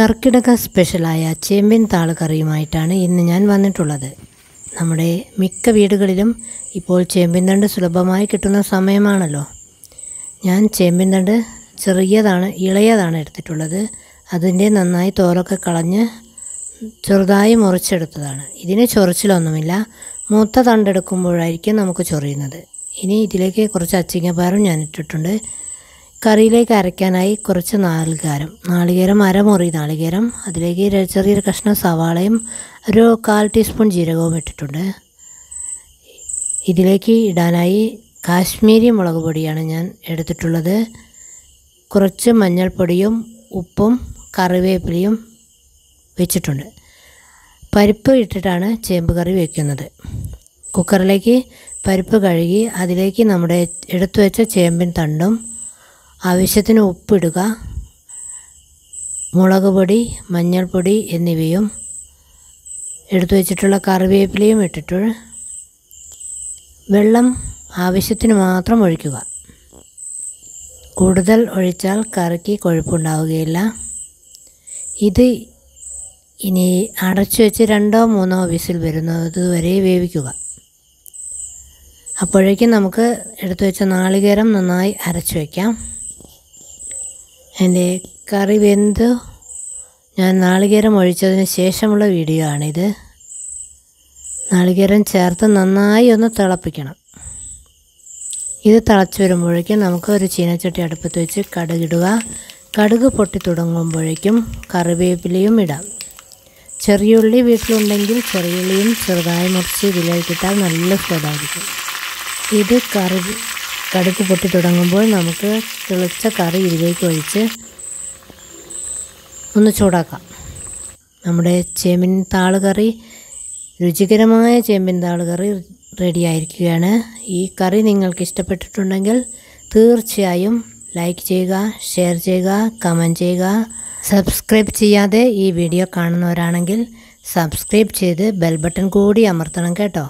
കർക്കിടക സ്പെഷ്യലായ ചേമ്പിൻ താളുകറിയുമായിട്ടാണ് ഇന്ന് ഞാൻ വന്നിട്ടുള്ളത് നമ്മുടെ മിക്ക വീടുകളിലും ഇപ്പോൾ ചേമ്പിൻ തണ്ട് സുലഭമായി കിട്ടുന്ന സമയമാണല്ലോ ഞാൻ ചേമ്പിൻ തണ്ട് ചെറിയതാണ് ഇളയതാണ് എടുത്തിട്ടുള്ളത് അതിൻ്റെ നന്നായി തോലൊക്കെ കളഞ്ഞ് ചെറുതായി മുറിച്ചെടുത്തതാണ് ഇതിന് ചൊറിച്ചിലൊന്നുമില്ല മൂത്ത തണ്ടെടുക്കുമ്പോഴായിരിക്കും നമുക്ക് ചൊറിയുന്നത് ഇനി ഇതിലേക്ക് കുറച്ച് അച്ചിങ്ങപ്പാറും ഞാൻ ഇട്ടിട്ടുണ്ട് കറിയിലേക്ക് അരയ്ക്കാനായി കുറച്ച് നാളികേരം നാളികേരം അരമുറി നാളികേരം അതിലേക്ക് ചെറിയൊരു കഷ്ണം സവാളയും ഒരു കാൽ ടീസ്പൂൺ ജീരകവും ഇട്ടിട്ടുണ്ട് ഇതിലേക്ക് ഇടാനായി കാശ്മീരി മുളക് പൊടിയാണ് ഞാൻ എടുത്തിട്ടുള്ളത് കുറച്ച് മഞ്ഞൾപ്പൊടിയും ഉപ്പും കറിവേപ്പിലയും വെച്ചിട്ടുണ്ട് പരിപ്പ് ഇട്ടിട്ടാണ് ചേമ്പ് കറി വയ്ക്കുന്നത് കുക്കറിലേക്ക് പരിപ്പ് കഴുകി അതിലേക്ക് നമ്മുടെ എടുത്തു വെച്ച ചേമ്പിൻ തണ്ടും ആവശ്യത്തിന് ഉപ്പിടുക മുളക് പൊടി മഞ്ഞൾപ്പൊടി എന്നിവയും എടുത്തു വച്ചിട്ടുള്ള കറിവേപ്പിലയും ഇട്ടിട്ട് വെള്ളം ആവശ്യത്തിന് മാത്രം ഒഴിക്കുക കൂടുതൽ ഒഴിച്ചാൽ കറിക്ക് കൊഴുപ്പുണ്ടാവുകയില്ല ഇത് ഇനി അടച്ചു വെച്ച് രണ്ടോ മൂന്നോ വിസിൽ വരുന്നത് വരെ വേവിക്കുക അപ്പോഴേക്കും നമുക്ക് എടുത്തു വെച്ച നാളികേരം നന്നായി അരച്ചു വയ്ക്കാം എൻ്റെ കറി വെന്ത് ഞാൻ നാളികേരം ഒഴിച്ചതിന് ശേഷമുള്ള വീഡിയോ ആണിത് നാളികേരം ചേർത്ത് നന്നായി ഒന്ന് തിളപ്പിക്കണം ഇത് തിളച്ച് വരുമ്പോഴേക്കും നമുക്ക് ഒരു ചീനച്ചട്ടി അടുപ്പത്ത് വെച്ച് കടുകിടുക കടുക് പൊട്ടി തുടങ്ങുമ്പോഴേക്കും കറിവേപ്പിലയും ഇടാം ചെറിയുള്ളി വീട്ടിലുണ്ടെങ്കിൽ ചെറിയുള്ളിയും ചെറുതായി മുറിച്ച് ഇതിലേക്കിട്ടാൽ നല്ല സ്വാദായിരിക്കും ഇത് കറി കടുക്ക് പൊട്ടി തുടങ്ങുമ്പോൾ നമുക്ക് തിളച്ച കറി ഇതിലേക്ക് ഒഴിച്ച് ഒന്ന് ചൂടാക്കാം നമ്മുടെ ചേമ്പിൻ താളുകറി രുചികരമായ ചേമ്പിൻ താളുകറി റെഡിയായിരിക്കുകയാണ് ഈ കറി നിങ്ങൾക്ക് ഇഷ്ടപ്പെട്ടിട്ടുണ്ടെങ്കിൽ തീർച്ചയായും ലൈക്ക് ചെയ്യുക ഷെയർ ചെയ്യുക കമൻറ്റ് ചെയ്യുക സബ്സ്ക്രൈബ് ചെയ്യാതെ ഈ വീഡിയോ കാണുന്നവരാണെങ്കിൽ സബ്സ്ക്രൈബ് ചെയ്ത് ബെൽ ബട്ടൺ കൂടി അമർത്തണം കേട്ടോ